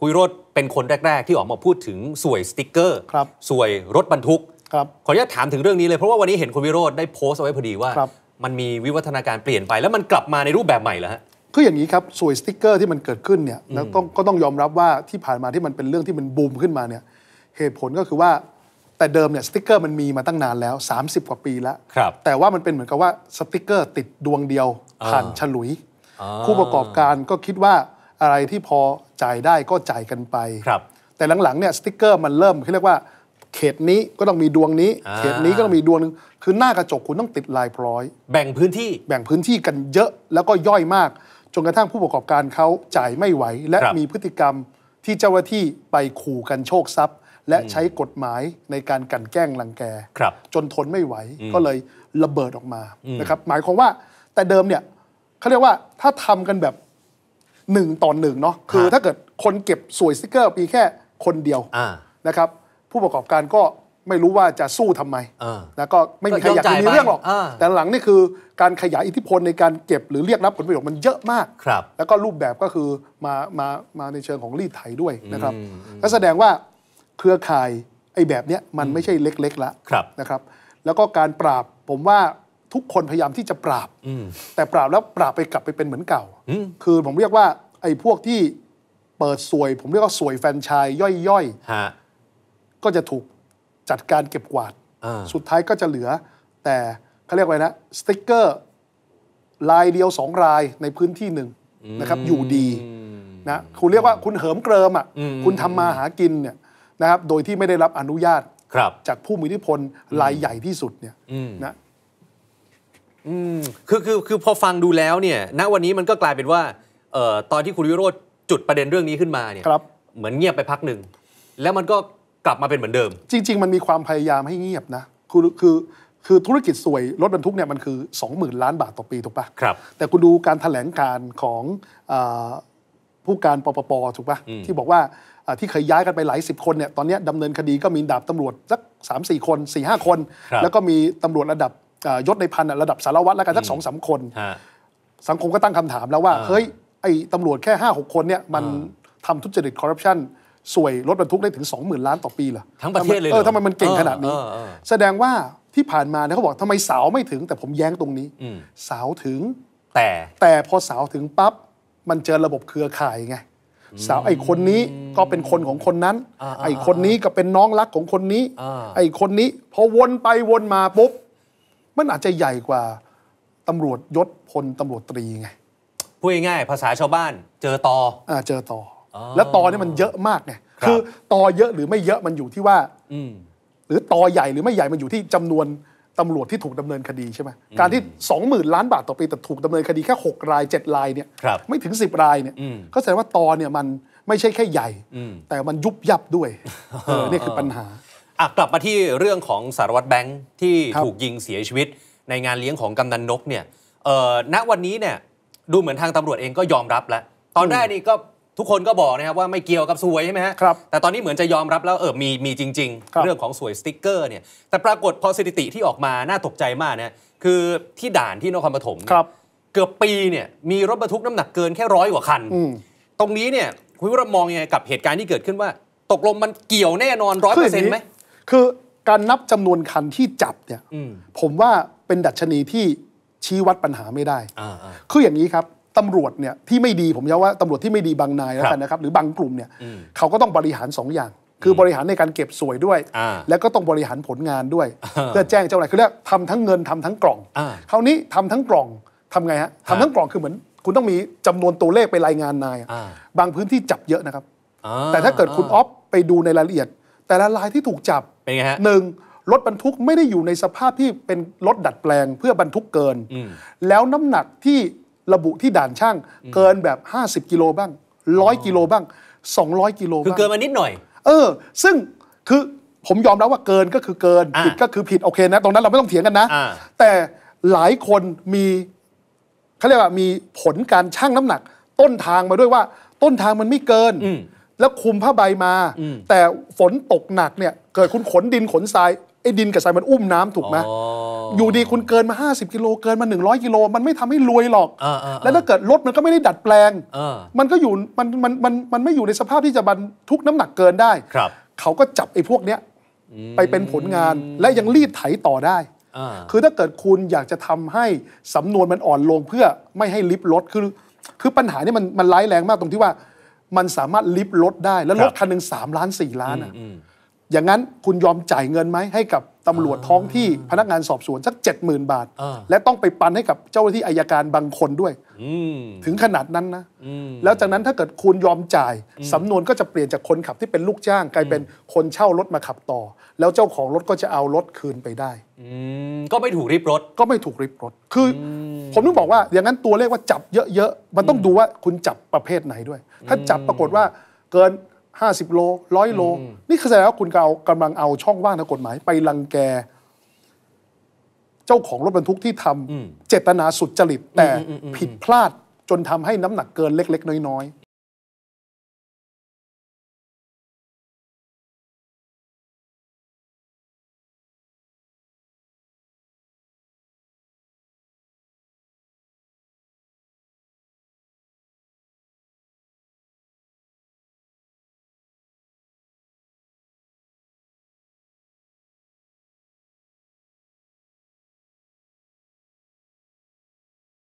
คุยรถเป็นคนแรก ๆ ที่ออกมาพูดถึงสวยสติกเกอร์สวยรถบรรทุกครับขออนุญาตถามถึงเรื่องนี้เลยเพราะว่าวันนี้เห็นคุณวิโรธได้โพสต์เอาไว้พอดีว่ามันมีวิวัฒนาการเปลี่ยนไป แล้วมันกลับมาในรูปแบบใหม่แล้วฮะคืออย่างนี้ครับสวยสติกเกอร์ที่มันเกิดขึ้นเนี่ยต้องก็ต้องยอมรับว่าที่ผ่านมาที่มันเป็นเรื่องที่มันบูมขึ้นมาเนี่ยเหตุผลก็คือว่าแต่เดิมเนี่ยสติกเกอร์มันมีมาตั้งนานแล้ว 30กว่าปีแล้วแต่ว่ามันเป็นเหมือนกับว่าสติกเกอร์ ติดดวงเดียวผ่านฉลุยผู้ประกอบการก็คิดว่าอะไรที่พอจ่ายได้ก็จ่ายกันไป ครับ แต่หลังๆเนี่ยสติกเกอร์มันเริ่มเขาเรียกว่า เขตนี้ก็ต้องมีดวงนี้ เขตนี้ก็ต้องมีดวงนึงคือหน้ากระจกคุณต้องติดลายพร้อย แบ่งพื้นที่ แบ่งพื้นที่กันเยอะแล้วก็ย่อยมาก จนกระทั่งผู้ประกอบการเขาจ่ายไม่ไหว และมีพฤติกรรมที่เจ้าหน้าที่ไปขู่กันโชคทรัพย์ และใช้กฎหมายในการกันแกล้งรังแก จนทนไม่ไหวก็เลยระเบิดออกมานะครับ หมายความว่าแต่เดิมเนี่ยเขาเรียกว่าถ้าทำกันแบบหนึ่งต่อหนึ่งเนาะคือถ้าเกิดคนเก็บสวยสติกเกอร์ปีแค่คนเดียวนะครับ ผู้ประกอบการก็ไม่รู้ว่าจะสู้ทำไมนะก็ไม่มีใครอยากมีเรื่องหรอกแต่หลังนี่คือการขยายอิทธิพลในการเก็บหรือเรียกรับผลประโยชน์มันเยอะมากแล้วก็รูปแบบก็คือมามามาในเชิงของรีดไถด้วยนะครับก็แสดงว่าเครือข่าย ไอ้แบบเนี้ยมันไม่ใช่เล็กๆแล้วนะครับ แล้วก็การปราบผมว่าทุกคนพยายามที่จะปราบแต่ปราบแล้วปราบไปกลับไปเป็นเหมือนเก่าคือผมเรียกว่า ไอ้พวกที่เปิดสวย ผมเรียกว่าสวยแฟนชายย่อยๆก็จะถูกจัดการเก็บกวาดสุดท้ายก็จะเหลือ แต่เขาเรียกว่านะสติ๊กเกอร์ลายเดียวสองลายในพื้นที่หนึ่งนะครับ อยู่ดีนะคุณเรียกว่าคุณเหิมเกริมอ่ะคุณทำมาหากินเนี่ยนะครับ โดยที่ไม่ได้รับอนุญาตจากผู้มีอิทธิพลรายใหญ่ที่สุดเนี่ยนะอคือคือคือพอฟังดูแล้วเนี่ย ณ วันนี้มันก็กลายเป็นว่าเอ่อตอนที่คุณวิโรธจุดประเด็นเรื่องนี้ขึ้นมาเนี่ยครับเหมือนเงียบไปพักหนึ่ง แล้วมันก็กลับมาเป็นเหมือนเดิม จริง ๆ มันมีความพยายามให้เงียบนะ คือคือคือธุรกิจสวยรถบรรทุกเนี่ยมันคือ20,000ล้านบาทต่อปีถูกปะครับแต่คุณดูการถแถลงการของอผู้การปปปถูกปะที่บอกว่าที่เคยย้ายกันไปหลายสิบคนเนี่ยตอนเนี้ยดำเนินคดีก็มีดาบตำรวจสักสามสี่คนสี่ห้าคนคแล้วก็มีตำรวจระดับยศในพันระดับสารวัตรแล้วกันสักสองสาคน สังคมก็ตั้งคำถามแล้วว่าเฮ้ยไอ้ตำรวจแค่ห้าหกคนเนี่ยมันทำทุจริตคอร์รัปชันสวยรถบรรทุกได้ถึง 20,000ล้านต่อปีเหรอทั้งประเทศเลยเออทำไมมันเก่งขนาดนี้ แสดงว่าที่ผ่านมาเนี่ยเขาบอกทำไมสาวไม่ถึงแต่ผมแย้งตรงนี้ สาวถึง แต่แต่พอสาวถึงปั๊บมันเจอระบบเครือข่ายไงสาวไอ้คนนี้ก็เป็นคนของคนนั้น ไอ้คนนี้ก็เป็นน้องรักของคนนี้ไอ้คนนี้พอวนไปวนมาปุ๊บมันอาจจะใหญ่กว่าตำรวจยศพลตำรวจตรีไงพูดง่ายภาษาชาวบ้าน เจอตออ่าเจอตออแล้วตอเนี่ยมันเยอะมากไงคือตอเยอะหรือไม่เยอะมันอยู่ที่ว่าหรือตอใหญ่หรือไม่ใหญ่มันอยู่ที่จำนวนตำรวจที่ถูกดำเนินคดีใช่ไหมการที่สองหมื่นล้านบาทต่อปีแต่ถูกดำเนินคดีแค่หกรายเจ็ดรายเนี่ยไม่ถึงสิบรายเนี่ยก็แสดงว่าตอเนี่ยมันไม่ใช่แค่ใหญ่ แต่มันยุบยับด้วยนี่คือปัญหาอ่ะกลับมาที่เรื่องของสารวัตรแบงค์ที่ถูกยิงเสียชีวิตในงานเลี้ยงของกำนันนกเนี่ยเอ่อณวันนี้เนี่ยดูเหมือนทางตำรวจเองก็ยอมรับแล้ว ตอนแรกนี่ก็ทุกคนก็บอกนะครับว่าไม่เกี่ยวกับสวยใช่ไหมฮะครับแต่ตอนนี้เหมือนจะยอมรับแล้วเออมีมีจริงๆรเรื่องของสวยสติ๊กเกอร์เนี่ย แต่ปรากฏพอสถิติที่ออกมาน่าตกใจมากนะคือที่ด่านที่นครปฐมเครับ เกือบปีเนี่ยมีรถบรรทุกน้ำหนักเกินแค่ร้อยกว่าคันตรงนี้เนี่ยคุณผู้รมมองยังไงกับเหตุการณ์ที่เกิดขึ้นว่า ตกลงมันเกี่ยวแน่นอนร้อยเปอร์เซ็นต์ไหมคือการนับจำนวนคันที่จับเนี่ยผมว่าเป็นดัชนีที่ชี้วัดปัญหาไม่ได้คืออย่างนี้ครับตำรวจเนี่ยที่ไม่ดีผมย้ำว่าตำรวจที่ไม่ดีบางนายแล้วกันนะครับหรือบางกลุ่มเนี่ยเขาก็ต้องบริหาร 2 อย่าง คือบริหารในการเก็บสวยด้วยแล้วก็ต้องบริหารผลงานด้วยเพื่อแจ้งเจ้าหน้าที่คือเรียกทำทั้งเงินทำทั้งกล่องคราวนี้ทำทั้งกล่องทำไงฮะทำทั้งกล่องคือเหมือน คุณต้องมีจำนวนตัวเลขไปรายงานนาย บางพื้นที่จับเยอะนะครับแต่ถ้าเกิดคุณออฟไปดูในรายละเอียดแต่ละรายที่ถูกจับเป็นไงฮะหนึ่งรถบรรทุกไม่ได้อยู่ในสภาพที่เป็นรถดัดแปลงเพื่อบรรทุกเกินแล้วน้ำหนักที่ระบุที่ด่านช่างเกินแบบ 50 กิโลบ้างร้อยกิโลบ้าง 200 กิโลบ้าง คือเกินมานิดหน่อย เออ ซึ่งคือผมยอมรับว่าเกินก็คือเกินผิดก็คือผิดโอเค นะ ตรงนั้นเราไม่ต้องเถียงกันนะ แต่หลายคนมีเขาเรียกว่ามีผลการชั่งน้ำหนัก ต้นทางมาด้วยว่า ต้นทางมันไม่เกินแล้วคุมผ้าใบมา แต่ฝนตกหนักเนี่ยเกิดคุณขนดินขนทรายไอ้ดินกับทรายมันอุ้มน้ำถูกไหมอยู่ดีคุณเกินมา50กิโลเกินมา 100กิโลมันไม่ทำให้รวยหรอกแล้วถ้าเกิดรถมันก็ไม่ได้ดัดแปลงมันก็อยู่มันมันมันมันไม่อยู่ในสภาพที่จะบรรทุกน้ำหนักเกินได้ครับ เขาก็จับไอ้พวกเนี้ยไปเป็นผลงานและยังรีดไถต่อได้คือถ้าเกิดคุณอยากจะทำให้สำนวนมันอ่อนลงเพื่อไม่ให้ลิฟต์ลดคือ คือปัญหานี่มันมันร้ายแรงมากตรงที่ว่ามันสามารถลิฟต์รถได้ แล้วรถคันหนึ่งสามล้านสี่ล้านอ่ะ อย่างนั้นคุณยอมจ่ายเงินไหมให้กับตำรวจท้องที่พนักงานสอบสวน สักเจ็ดหมื่นบาท และต้องไปปันให้กับเจ้าหน้าที่อายการบางคนด้วย ถึงขนาดนั้นนะ แล้วจากนั้นถ้าเกิดคุณยอมจ่ายสำนวนก็จะเปลี่ยนจากคนขับที่เป็นลูกจ้างกลายเป็นคนเช่ารถมาขับต่อแล้วเจ้าของรถก็จะเอารถคืนไปได้ก็ไม่ถูกริบรถ ก็ไม่ถูกริบรถ คืออผมต้องบอกว่า อย่างนั้นตัวเลขว่าจับเยอะๆ มันต้องดูว่าคุณจับประเภทไหนด้วย ถ้าจับปรากฏว่าเกิน 50โล ร้อยโล นี่คือแสดงว่าคุณกกำลังเอาช่องว่างทางกฎหมายไปรังแก เจ้าของรถบรรทุกที่ทำเจตนาสุดจริต แต่ผิดพลาด จนทำให้น้ำหนักเกิน เล็ก ๆ น้อยๆ